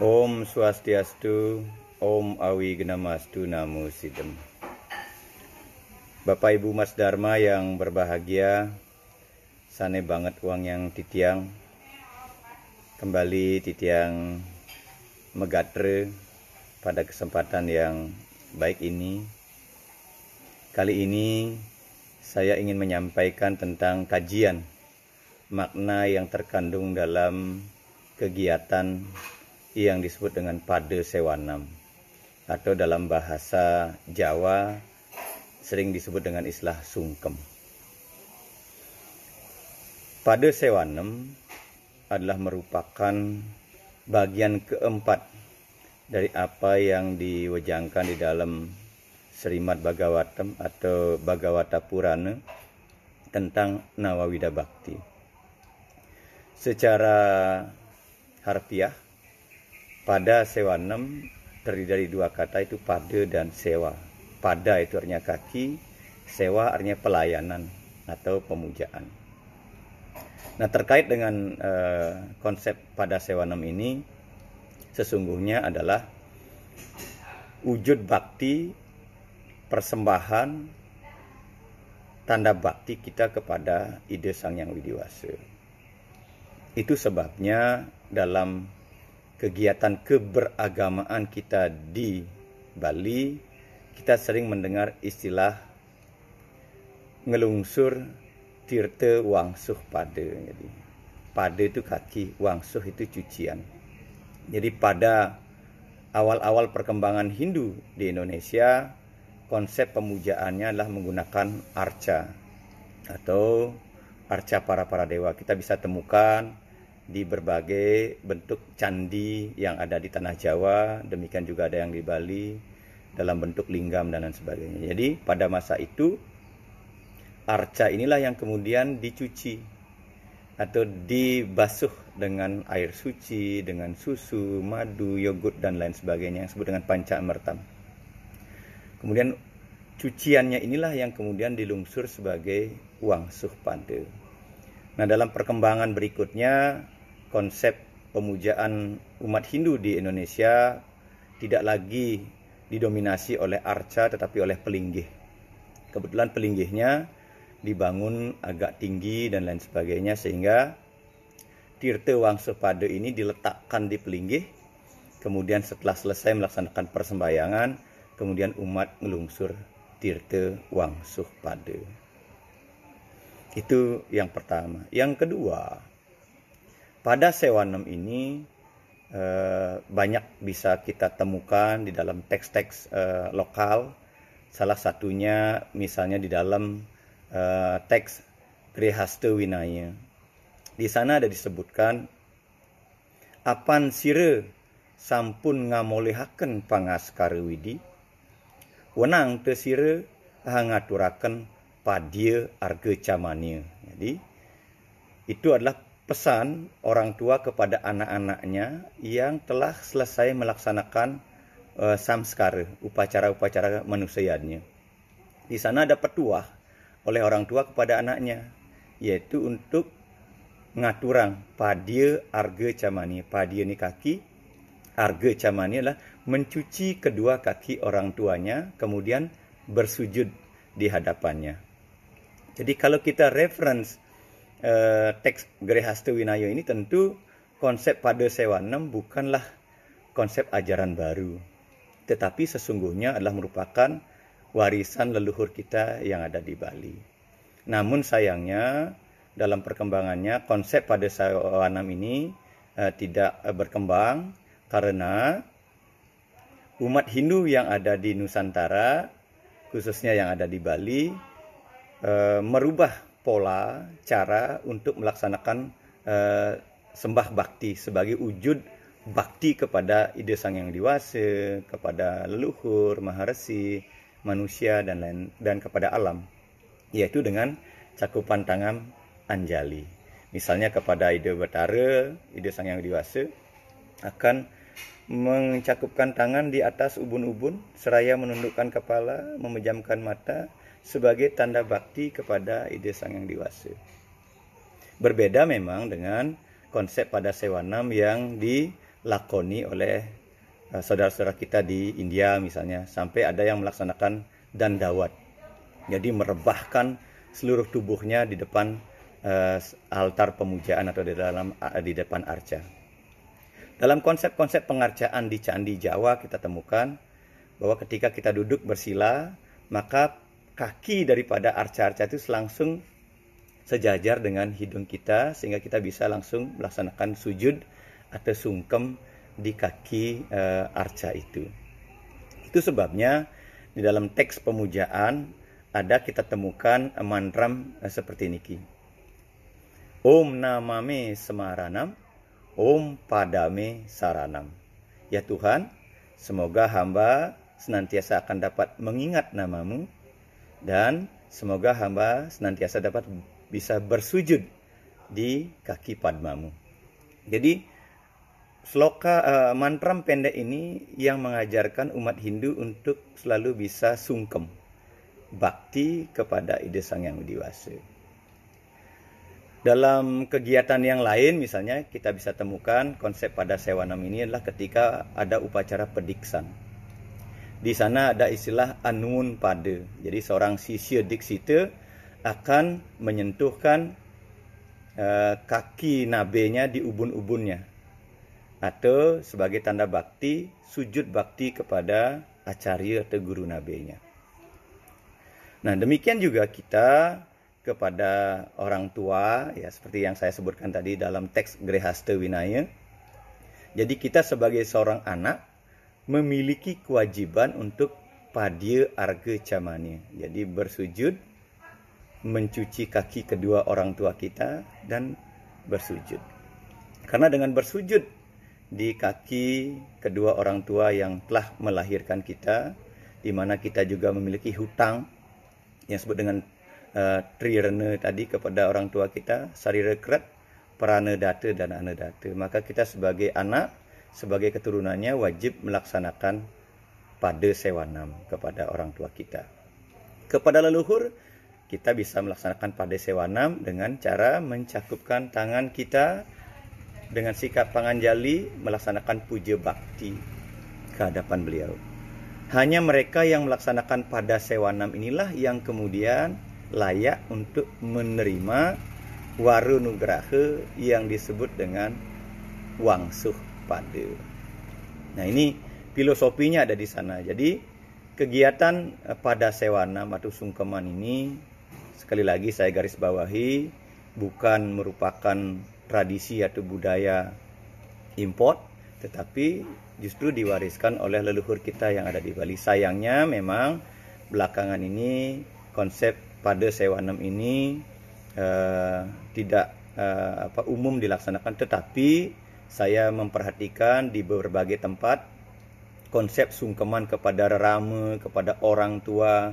Om Swastiastu, Om Awi Genamastu Namo Sidem. Bapak Ibu Mas Dharma yang berbahagia, sane banget uang yang titiang. Kembali titiang megatre pada kesempatan yang baik ini. Kali ini saya ingin menyampaikan tentang kajian makna yang terkandung dalam kegiatan yang disebut dengan pada sewanam atau dalam bahasa Jawa sering disebut dengan istilah sungkem. Pada sewanam adalah merupakan bagian keempat dari apa yang diwejangkan di dalam serimat Bhagavatam atau Bhagavata Purana tentang Nawawida Bhakti. Secara harfiah pada sewa enam terdiri dari dua kata itu pada dan sewa. Pada itu artinya kaki, sewa artinya pelayanan atau pemujaan. Nah terkait dengan eh, konsep pada sewa enam ini sesungguhnya adalah wujud bakti persembahan tanda bakti kita kepada ide sang yang widiwasa. Itu sebabnya dalam kegiatan keberagamaan kita di Bali, kita sering mendengar istilah ngelungsur tirte wangsuh pada, Jadi pada itu kaki, wangsuh itu cucian. Jadi pada awal-awal perkembangan Hindu di Indonesia, konsep pemujaannya adalah menggunakan arca atau arca para para dewa. Kita bisa temukan di berbagai bentuk candi yang ada di tanah Jawa, demikian juga ada yang di Bali dalam bentuk linggam dan lain sebagainya. Jadi pada masa itu arca inilah yang kemudian dicuci atau dibasuh dengan air suci, dengan susu, madu, yogurt dan lain sebagainya yang disebut dengan panca mertam. Kemudian cuciannya inilah yang kemudian dilungsur sebagai uang pande Nah, dalam perkembangan berikutnya konsep pemujaan umat Hindu di Indonesia tidak lagi didominasi oleh arca tetapi oleh pelinggih. Kebetulan pelinggihnya dibangun agak tinggi dan lain sebagainya sehingga Tirta Pada ini diletakkan di pelinggih. Kemudian setelah selesai melaksanakan persembayangan, kemudian umat melungsur Tirta Pada. Itu yang pertama. Yang kedua, pada sewanem ini eh, banyak bisa kita temukan di dalam teks-teks eh, lokal. Salah satunya misalnya di dalam eh, teks Grihaste Winaya. Di sana ada disebutkan apan sire sampun ngamolehaken pangaskara widi wenang tesire hangaturaken padia arga camania. Jadi itu adalah pesan orang tua kepada anak-anaknya yang telah selesai melaksanakan uh, samskara, upacara-upacara manusianya. Di sana ada petua oleh orang tua kepada anaknya, yaitu untuk ngaturang padia arga camani. Padia ni kaki, arga camani adalah mencuci kedua kaki orang tuanya, kemudian bersujud di hadapannya. Jadi kalau kita reference Eh, teks Grehastu Winayo ini tentu konsep pada Sewanem bukanlah konsep ajaran baru, tetapi sesungguhnya adalah merupakan warisan leluhur kita yang ada di Bali. Namun sayangnya dalam perkembangannya konsep pada enam ini eh, tidak berkembang karena umat Hindu yang ada di Nusantara khususnya yang ada di Bali e, merubah pola cara untuk melaksanakan uh, sembah bakti sebagai wujud bakti kepada ide sang yang dewasa, kepada leluhur, maharesi, manusia dan lain dan kepada alam, yaitu dengan cakupan tangan anjali. Misalnya kepada ide batara, ide sang yang dewasa akan mencakupkan tangan di atas ubun-ubun seraya menundukkan kepala, memejamkan mata, sebagai tanda bakti kepada ide sang yang dewasa. Berbeda memang dengan konsep pada sewanam yang dilakoni oleh eh, saudara-saudara kita di India misalnya sampai ada yang melaksanakan dandawat. Jadi merebahkan seluruh tubuhnya di depan uh, altar pemujaan atau di dalam uh, di depan arca. Dalam konsep-konsep pengarcaan di candi Jawa kita temukan bahwa ketika kita duduk bersila, maka kaki daripada arca-arca itu langsung sejajar dengan hidung kita sehingga kita bisa langsung melaksanakan sujud atau sungkem di kaki e, arca itu. Itu sebabnya di dalam teks pemujaan ada kita temukan mantram eh, seperti ini. Om namame semaranam, om padame saranam. Ya Tuhan, semoga hamba senantiasa akan dapat mengingat namamu dan semoga hamba senantiasa dapat bisa bersujud di kaki Padmamu. Jadi sloka uh, eh, mantra pendek ini yang mengajarkan umat Hindu untuk selalu bisa sungkem bakti kepada ide Sang Yang diwasa. Dalam kegiatan yang lain misalnya kita bisa temukan konsep pada sewanam ini adalah ketika ada upacara pediksan di sana ada istilah anun pada. Jadi seorang sisi diksita akan menyentuhkan uh, kaki nabenya di ubun-ubunnya atau sebagai tanda bakti sujud bakti kepada acarya atau guru nabenya. Nah, demikian juga kita kepada orang tua ya seperti yang saya sebutkan tadi dalam teks Grehasta Winaya. Jadi kita sebagai seorang anak memiliki kewajiban untuk padia arga camanya. Jadi bersujud, mencuci kaki kedua orang tua kita dan bersujud. Karena dengan bersujud di kaki kedua orang tua yang telah melahirkan kita, di mana kita juga memiliki hutang yang sebut dengan uh, eh, trirene tadi kepada orang tua kita, sarirekret, kret, prana data dan anadata. Maka kita sebagai anak sebagai keturunannya wajib melaksanakan pada sewanam kepada orang tua kita. Kepada leluhur, kita bisa melaksanakan pada sewanam dengan cara mencakupkan tangan kita dengan sikap panganjali melaksanakan puja bakti ke hadapan beliau. Hanya mereka yang melaksanakan pada sewanam inilah yang kemudian layak untuk menerima warunugrahe yang disebut dengan wangsuh gitu. Nah, ini filosofinya ada di sana. Jadi, kegiatan eh, pada sewana atau sungkeman ini sekali lagi saya garis bawahi bukan merupakan tradisi atau budaya import tetapi justru diwariskan oleh leluhur kita yang ada di Bali. Sayangnya memang belakangan ini konsep pada sewanam ini uh, tidak uh, apa umum dilaksanakan tetapi saya memperhatikan di berbagai tempat konsep sungkeman kepada rame kepada orang tua,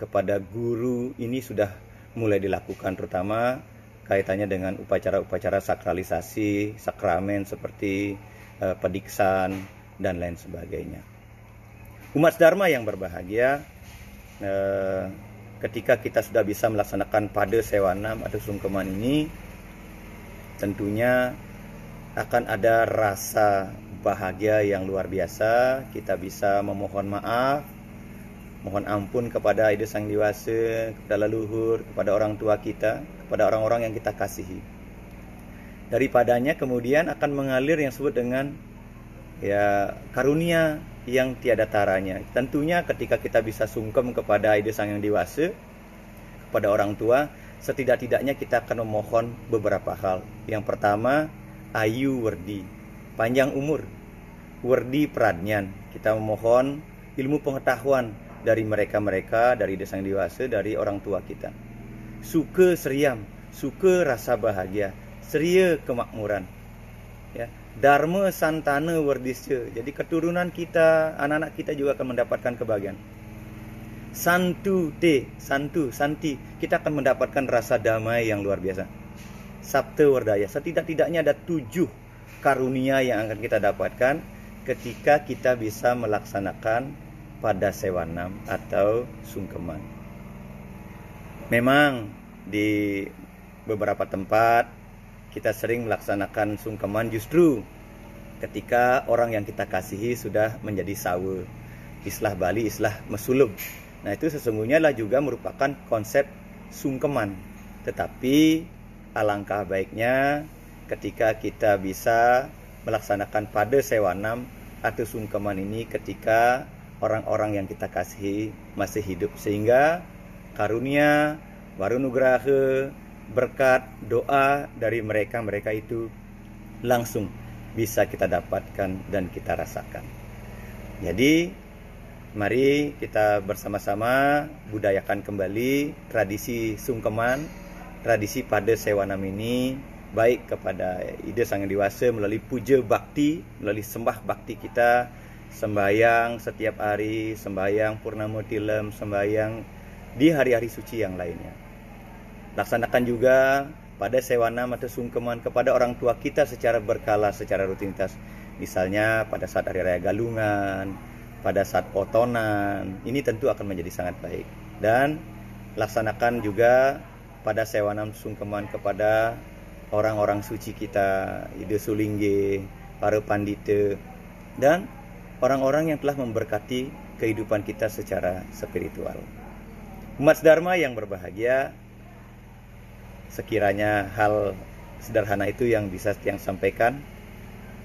kepada guru ini sudah mulai dilakukan terutama kaitannya dengan upacara-upacara sakralisasi, sakramen seperti eh, pediksan dan lain sebagainya. Umat Dharma yang berbahagia eh, ketika kita sudah bisa melaksanakan pada sewanam atau sungkeman ini tentunya akan ada rasa bahagia yang luar biasa. Kita bisa memohon maaf, mohon ampun kepada ide Sang Dewasa, kepada leluhur, kepada orang tua kita, kepada orang-orang yang kita kasihi. Daripadanya kemudian akan mengalir yang disebut dengan ya karunia yang tiada taranya. Tentunya ketika kita bisa sungkem kepada ide Sang Yang Dewasa, kepada orang tua, setidak-tidaknya kita akan memohon beberapa hal. Yang pertama, Ayu Werdi, panjang umur, Werdi Pradnyan. Kita memohon ilmu pengetahuan dari mereka-mereka, dari desa yang dewasa, dari orang tua kita. Suka seriam, suka rasa bahagia, seria kemakmuran. Ya, Dharma Santana Werdisya. Jadi keturunan kita, anak-anak kita juga akan mendapatkan kebahagiaan. Santu te, santu, santi. Kita akan mendapatkan rasa damai yang luar biasa Sabtu Wardaya. Setidak-tidaknya ada tujuh karunia yang akan kita dapatkan ketika kita bisa melaksanakan pada sewanam atau sungkeman. Memang di beberapa tempat kita sering melaksanakan sungkeman justru ketika orang yang kita kasihi sudah menjadi sawe. Islah Bali, islah mesulub. Nah itu sesungguhnya lah juga merupakan konsep sungkeman. Tetapi alangkah baiknya ketika kita bisa melaksanakan pada sewa sewanam atau sungkeman ini ketika orang-orang yang kita kasihi masih hidup sehingga karunia warunugrahe berkat doa dari mereka-mereka itu langsung bisa kita dapatkan dan kita rasakan. Jadi mari kita bersama-sama budayakan kembali tradisi sungkeman tradisi pada sewanam ini baik kepada ide sang dewasa melalui puja bakti, melalui sembah bakti kita, sembahyang setiap hari, sembahyang purnama tilam sembahyang di hari-hari suci yang lainnya. Laksanakan juga pada sewanam atau sungkeman kepada orang tua kita secara berkala, secara rutinitas. Misalnya pada saat hari raya galungan, pada saat potonan, ini tentu akan menjadi sangat baik. Dan laksanakan juga pada sewanam sungkeman kepada orang-orang suci kita, Ide Sulingge, para pandite, dan orang-orang yang telah memberkati kehidupan kita secara spiritual. Umat Dharma yang berbahagia, sekiranya hal sederhana itu yang bisa yang sampaikan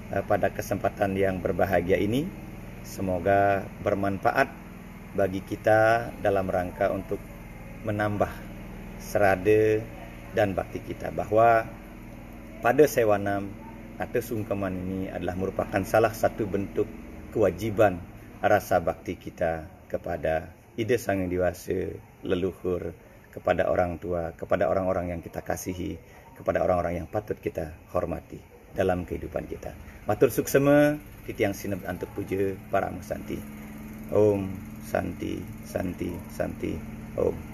eh, pada kesempatan yang berbahagia ini. Semoga bermanfaat bagi kita dalam rangka untuk menambah serade dan bakti kita bahwa pada sewanam atau sungkeman ini adalah merupakan salah satu bentuk kewajiban rasa bakti kita kepada ide sang yang dewasa, leluhur, kepada orang tua, kepada orang-orang yang kita kasihi, kepada orang-orang yang patut kita hormati dalam kehidupan kita. Matur suksema, titiang sinep antuk puja para musanti. Om Santi Santi Santi Om.